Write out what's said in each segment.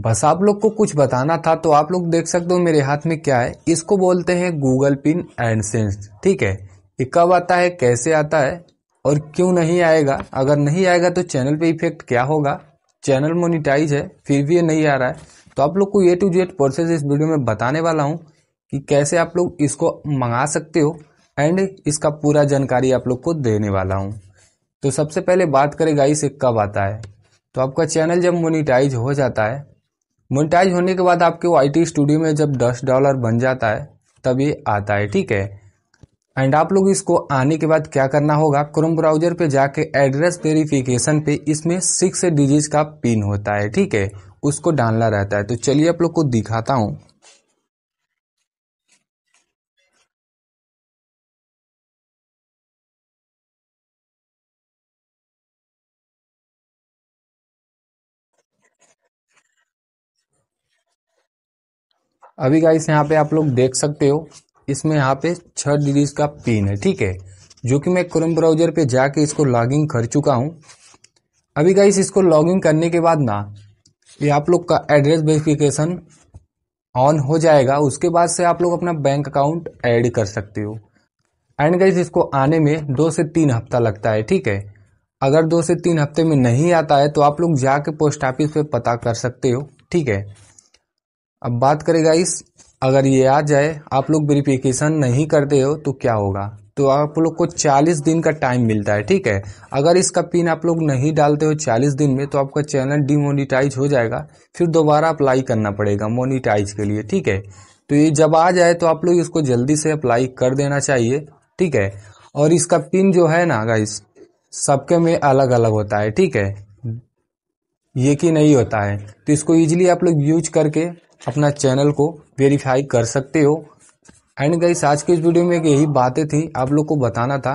बस आप लोग को कुछ बताना था तो आप लोग देख सकते हो मेरे हाथ में क्या है इसको बोलते हैं गूगल पिन एंड सेंस ठीक है ये कब आता है कैसे आता है और क्यों नहीं आएगा अगर नहीं आएगा तो चैनल पे इफेक्ट क्या होगा चैनल मोनिटाइज है फिर भी ये नहीं आ रहा है तो आप लोग को ए टू जेड प्रोसेस इस वीडियो में बताने वाला हूँ कि कैसे आप लोग इसको मंगा सकते हो एंड इसका पूरा जानकारी आप लोग को देने वाला हूँ तो सबसे पहले बात करें गाइस कब आता है तो आपका चैनल जब मोनिटाइज हो जाता है मोनिटाइज होने के बाद आपके वो आई स्टूडियो में जब दस डॉलर बन जाता है तब ये आता है ठीक है एंड आप लोग इसको आने के बाद क्या करना होगा क्रोम ब्राउजर पे जाके एड्रेस वेरिफिकेशन पे इसमें सिक्स डिजिट का पिन होता है ठीक है उसको डालना रहता है तो चलिए आप लोग को दिखाता हूँ अभी गाइस यहाँ पे आप लोग देख सकते हो इसमें यहाँ पे छह डिलीज का पिन है ठीक है जो कि मैं क्रोम ब्राउजर पे जाके इसको लॉगिंग कर चुका हूँ अभी गाइस इसको लॉगिंग करने के बाद ना ये आप लोग का एड्रेस वेरिफिकेशन ऑन हो जाएगा उसके बाद से आप लोग अपना बैंक अकाउंट ऐड कर सकते हो एंड गाइस इसको आने में दो से तीन हफ्ता लगता है ठीक है अगर दो से तीन हफ्ते में नहीं आता है तो आप लोग जाके पोस्ट ऑफिस पे पता कर सकते हो ठीक है अब बात करें गाइस अगर ये आ जाए आप लोग वेरिफिकेशन नहीं करते हो तो क्या होगा तो आप लोग को 40 दिन का टाइम मिलता है ठीक है अगर इसका पिन आप लोग नहीं डालते हो 40 दिन में तो आपका चैनल डिमोनिटाइज हो जाएगा फिर दोबारा अप्लाई करना पड़ेगा मोनिटाइज के लिए ठीक है तो ये जब आ जाए तो आप लोग इसको जल्दी से अप्लाई कर देना चाहिए ठीक है और इसका पिन जो है ना गाइस सबके में अलग अलग होता है ठीक है ये कि नहीं होता है तो इसको ईजिली आप लोग यूज करके अपना चैनल को वेरीफाई कर सकते हो एंड गाइस आज के इस वीडियो में यही बातें थी आप लोग को बताना था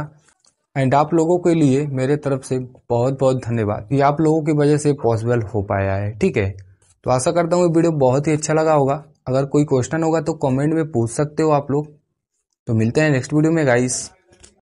एंड आप लोगों के लिए मेरे तरफ से बहुत बहुत धन्यवाद ये आप लोगों की वजह से पॉसिबल हो पाया है ठीक है तो आशा करता हूँ ये वीडियो बहुत ही अच्छा लगा होगा अगर कोई क्वेश्चन होगा तो कमेंट में पूछ सकते हो आप लोग तो मिलते हैं नेक्स्ट वीडियो में गाइस